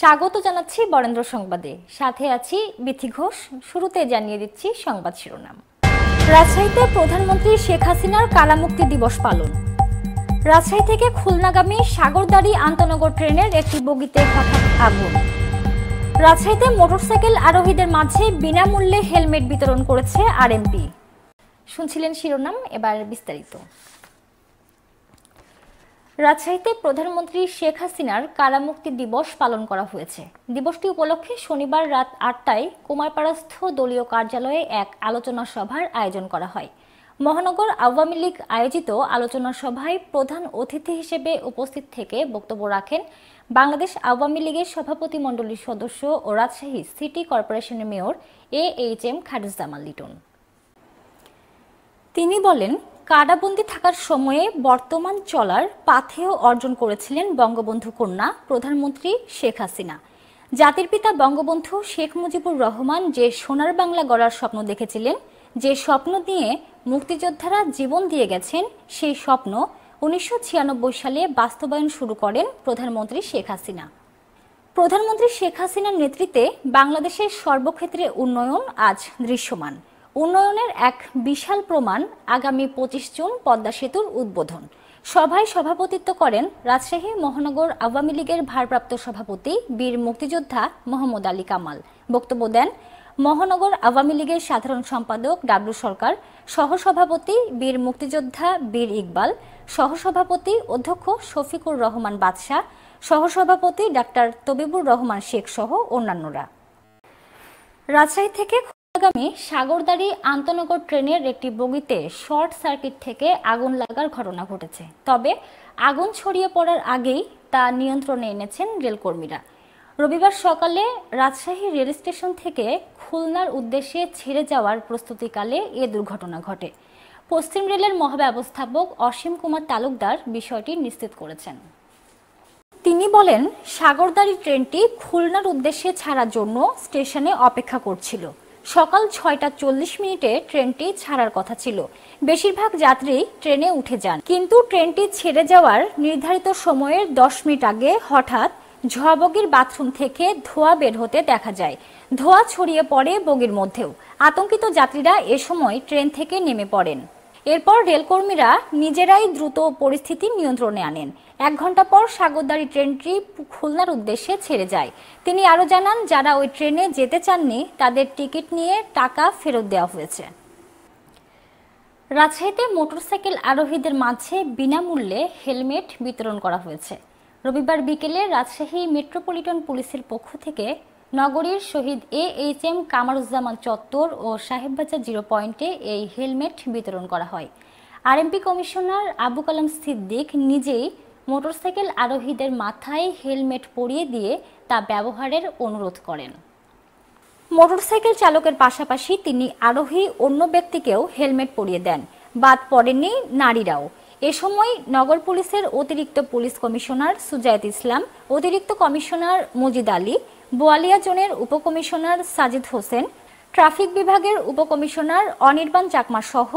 স্বাগত জানাচ্ছি বরেন্দ্র সংবাদে সাথে আছি বিথি ঘোষ শুরুতে জানিয়ে দিচ্ছি সংবাদ শিরোনাম রাজশাহীতে প্রধানমন্ত্রী শেখ হাসিনার কালামুক্তি দিবস পালন রাজশাহী থেকে খুলনাগামী সাগরদারি আন্তনগর ট্রেনের একটি বগিতে হঠাৎ আগুন রাজশাহীতে মোটরসাইকেল আরোহীদের মাঝে বিনামূল্যে হেলমেট বিতরণ করেছে আরএমপি শুনছিলেন শিরোনাম এবার বিস্তারিত রাজশাহীতে প্রধানমন্ত্রী শেখ হাসিনার কারামুক্তি দিবস পালন করা হয়েছে দিবসটি উপলক্ষে শনিবার রাত আটটায় কুমারপাড়াস্থ দলীয় কার্যালয়ে এক আলোচনা সভার আয়োজন করা হয় মহানগর আওয়ামী লীগ আয়োজিত আলোচনা সভায় প্রধান অতিথি হিসেবে উপস্থিত থেকে বক্তব্য রাখেন বাংলাদেশ আওয়ামী লীগের সভাপতিমণ্ডলীর সদস্য ও রাজশাহী সিটি কর্পোরেশনের mayor A H M Khairuzzaman Liton তিনি বলেন কারাবন্দি থাকার সময়ে বর্তমান চলার পাথেয় অর্জন করেছিলেন বঙ্গবন্ধু কন্যা প্রধানমন্ত্রী শেখ হাসিনা জাতির পিতা বঙ্গবন্ধু শেখ মুজিবুর রহমান যে সোনার বাংলা গড়ার স্বপ্ন দেখেছিলেন যে স্বপ্ন নিয়ে মুক্তিযোদ্ধারা জীবন দিয়ে গেছেন সেই স্বপ্ন উনিশশো সালে বাস্তবায়ন শুরু করেন প্রধানমন্ত্রী শেখ হাসিনা প্রধানমন্ত্রী শেখ হাসিনার নেতৃত্বে বাংলাদেশের সর্বক্ষেত্রে উন্নয়ন আজ দৃশ্যমান উন্নয়নের এক বিশাল প্রমাণ আগামী পঁচিশ জুন পদ্মা সেতুর উদ্বোধন সভায় সভাপতিত্ব করেন রাজশাহী মহানগর আওয়ামী লীগের ভারপ্রাপ্ত সভাপতি বীর মুক্তিযোদ্ধা মোহাম্মদ আলী কামাল বক্তব্য দেন মহানগর আওয়ামী লীগের সাধারণ সম্পাদক ডাব্লু সরকার সহসভাপতি বীর মুক্তিযোদ্ধা বীর ইকবাল সহসভাপতি অধ্যক্ষ শফিকুর রহমান বাদশাহ সহসভাপতি ডাক্তার তবিবুর রহমান শেখ সহ অন্যান্যরা রাজশাহী থেকে আগামী সাগরদারি আন্তনগর ট্রেনের একটি বগিতে শর্ট সার্কিট থেকে আগুন লাগার ঘটনা ঘটেছে তবে আগুন ছড়িয়ে পড়ার আগেই তা নিয়ন্ত্রণে এনেছেন রেলকর্মীরা রবিবার সকালে রাজশাহী রেল স্টেশন থেকে খুলনার উদ্দেশ্যে ছেড়ে যাওয়ার প্রস্তুতিকালে এ দুর্ঘটনা ঘটে পশ্চিম রেলের মহাব্যবস্থাপক অসীম কুমার তালুকদার বিষয়টি নিশ্চিত করেছেন তিনি বলেন সাগরদাড়ি ট্রেনটি খুলনার উদ্দেশ্যে ছাড়ার জন্য স্টেশনে অপেক্ষা করছিল সকাল ছয়টা চল্লিশ মিনিটে ট্রেনটি ছাড়ার কথা ছিল বেশিরভাগ যাত্রী ট্রেনে উঠে যান কিন্তু ট্রেনটি ছেড়ে যাওয়ার নির্ধারিত সময়ের দশ মিনিট আগে হঠাৎ ঝোয়া বাথরুম থেকে ধোঁয়া বের হতে দেখা যায় ধোঁয়া ছড়িয়ে পড়ে বগির মধ্যেও আতঙ্কিত যাত্রীরা এ সময় ট্রেন থেকে নেমে পড়েন এরপর রেলকর্মীরা নিজেরাই দ্রুত পরিস্থিতি নিয়ন্ত্রণে আনেন এক ঘন্টা পর সাগরদারি ট্রেনটি খুলনার উদ্দেশ্যে ছেড়ে যায় তিনি আরও জানান যারা ওই ট্রেনে যেতে চাননি তাদের টিকিট নিয়ে টাকা ফেরত দেওয়া হয়েছে রাজশাহীতে মোটরসাইকেল আরোহীদের মাঝে বিনামূল্যে হেলমেট বিতরণ করা হয়েছে রবিবার বিকেলে রাজশাহী মেট্রোপলিটন পুলিশের পক্ষ থেকে নগরীর Shahid A H M Kamaruzzaman চত্বর ও সাহেববাজার জিরো পয়েন্টে এই হেলমেট বিতরণ করা হয় আরএমপি কমিশনার আবু কালাম সিদ্দিক নিজেই মোটরসাইকেল আরোহীদের মাথায় হেলমেট পরিয়ে দিয়ে তা ব্যবহারের অনুরোধ করেন মোটরসাইকেল চালকের পাশাপাশি তিনি আরোহী অন্য ব্যক্তিকেও হেলমেট পরিয়ে দেন বাদ পড়েননি নারীরাও এ সময় নগর পুলিশের অতিরিক্ত পুলিশ কমিশনার সুজায়ত ইসলাম অতিরিক্ত কমিশনার মজিদ আলী বোয়ালিয়া জোনের উপকমিশনার সাজিদ হোসেন ট্রাফিক বিভাগের উপকমিশনার অনির্বাণ চাকমা সহ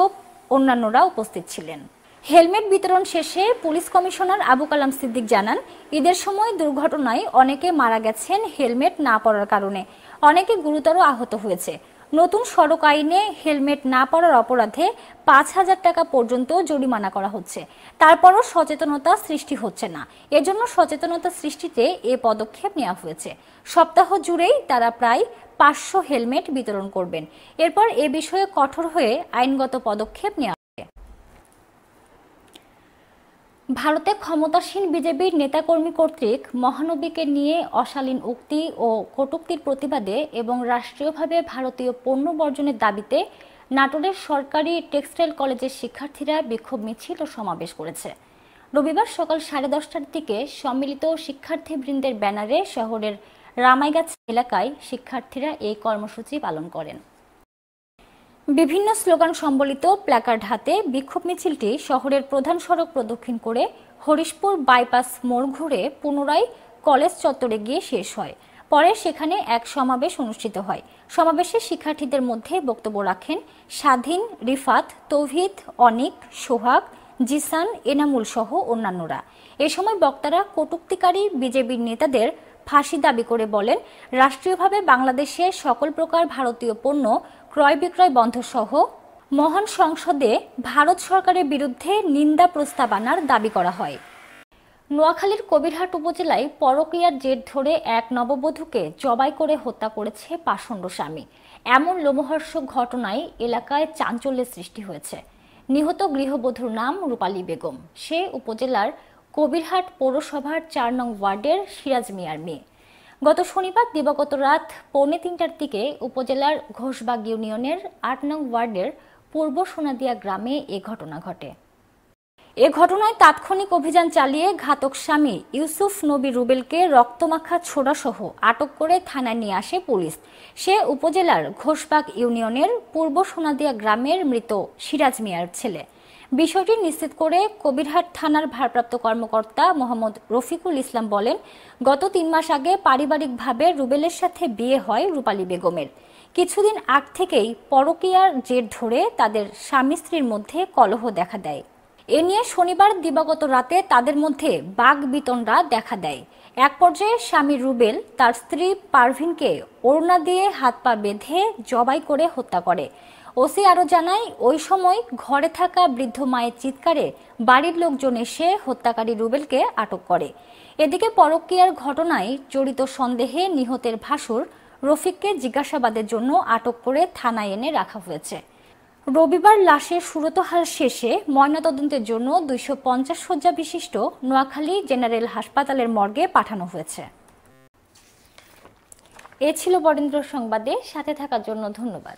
অন্যান্যরা উপস্থিত ছিলেন হেলমেট বিতরণ শেষে পুলিশ কমিশনার আবু কালাম সিদ্দিক জানান ঈদের সময় দুর্ঘটনায় অনেকে মারা গেছেন হেলমেট না পরার কারণে অনেকে গুরুতর আহত হয়েছে নতুন সড়ক আইনে হেলমেট না পরার অপরাধে পাঁচ হাজার টাকা পর্যন্ত জরিমানা করা হচ্ছে তারপরও সচেতনতা সৃষ্টি হচ্ছে না এজন্য সচেতনতা সৃষ্টিতে এ পদক্ষেপ নেওয়া হয়েছে সপ্তাহ জুড়েই তারা প্রায় পাঁচশো হেলমেট বিতরণ করবেন এরপর এ বিষয়ে কঠোর হয়ে আইনগত পদক্ষেপ নেওয়া ভারতে ক্ষমতাসীন বিজেপির নেতাকর্মী কর্তৃক মহানবীকে নিয়ে অশালীন উক্তি ও কটুক্তির প্রতিবাদে এবং রাষ্ট্রীয়ভাবে ভারতীয় পণ্য বর্জনের দাবিতে নাটোরের সরকারি টেক্সটাইল কলেজের শিক্ষার্থীরা বিক্ষোভ মিছিল ও সমাবেশ করেছে রবিবার সকাল সাড়ে দশটার দিকে সম্মিলিত শিক্ষার্থীবৃন্দের ব্যানারে শহরের রামাইগাছ এলাকায় শিক্ষার্থীরা এই কর্মসূচি পালন করেন বিভিন্ন স্লোগান সম্বলিত প্ল্যাকার্ড হাতে বিক্ষোভ মিছিলটি শহরের প্রধান সড়ক প্রদক্ষিণ করে হরিশপুর বাইপাস মোড় ঘুরে পুনরায় কলেজ চত্বরে গিয়ে শেষ হয় পরে সেখানে এক সমাবেশ অনুষ্ঠিত হয় সমাবেশে শিক্ষার্থীদের মধ্যে বক্তব্য রাখেন স্বাধীন রিফাত তৌহিদ অনিক সোহাগ জিসান এনামুল সহ অন্যান্যরা এ সময় বক্তারা কটুক্তিকারী বিজেপির নেতাদের ফাঁসি দাবি করে বলেন রাষ্ট্রীয়ভাবে বাংলাদেশে সকল প্রকার ভারতীয় পণ্য ক্রয় বিক্রয় বন্ধ সহ মহান সংসদে ভারত সরকারের বিরুদ্ধে নিন্দা প্রস্তাব আনার দাবি করা হয় নোয়াখালীর কবিরহাট উপজেলায় পরকিয়ার জের ধরে এক নববধূকে জবাই করে হত্যা করেছে পাষণ্ড স্বামী এমন লোমহর্ষক ঘটনায় এলাকায় চাঞ্চল্যের সৃষ্টি হয়েছে নিহত গৃহবধূর নাম রূপালী বেগম সে উপজেলার কবিরহাট পৌরসভার চার নং ওয়ার্ডের সিরাজ মিয়ার মেয়ে গত শনিবার দিবাগত রাত পৌনে তিনটার দিকে উপজেলার ঘোষবাগ ইউনিয়নের আট নং ওয়ার্ডের পূর্ব সোনাদিয়া গ্রামে এ ঘটনা ঘটে এ ঘটনায় তাৎক্ষণিক অভিযান চালিয়ে ঘাতক স্বামী ইউসুফ নবী রুবেলকে রক্তমাখা ছোড়াসহ আটক করে থানায় নিয়ে আসে পুলিশ সে উপজেলার ঘোষবাগ ইউনিয়নের পূর্ব সোনাদিয়া গ্রামের মৃত সিরাজ মিয়ার ছেলে বিষয়টি নিশ্চিত করে কবিরহাট থানার ভারপ্রাপ্ত কর্মকর্তা মোহাম্মদ রফিকুল ইসলাম বলেন গত তিন মাস আগে পারিবারিকভাবে রুবেলের সাথে বিয়ে হয় রূপালী বেগমের কিছুদিন আগ থেকেই পরকীয়ার জের ধরে তাদের স্বামী স্ত্রীর মধ্যে কলহ দেখা দেয় এ নিয়ে শনিবার দিবাগত রাতে তাদের মধ্যে বাঘ বিতনরা দেখা দেয় এক পর্যায়ে স্বামী রুবেল তার স্ত্রী পারভিনকে ওড়না দিয়ে হাত পা বেঁধে জবাই করে হত্যা করে ওসি আরও জানায় ওই সময় ঘরে থাকা বৃদ্ধ মায়ের চিৎকারে বাড়ির লোকজন এসে হত্যাকারী রুবেলকে আটক করে এদিকে পরকীয়ার ঘটনায় জড়িত সন্দেহে নিহতের ভাসুর রফিককে জিজ্ঞাসাবাদের জন্য আটক করে থানায় এনে রাখা হয়েছে রবিবার লাশের সুরতহাল শেষে ময়নাতদন্তের জন্য দুইশো পঞ্চাশ শয্যা বিশিষ্ট নোয়াখালী জেনারেল হাসপাতালের মর্গে পাঠানো হয়েছে এ ছিল বরেন্দ্র সংবাদে সাথে থাকার জন্য ধন্যবাদ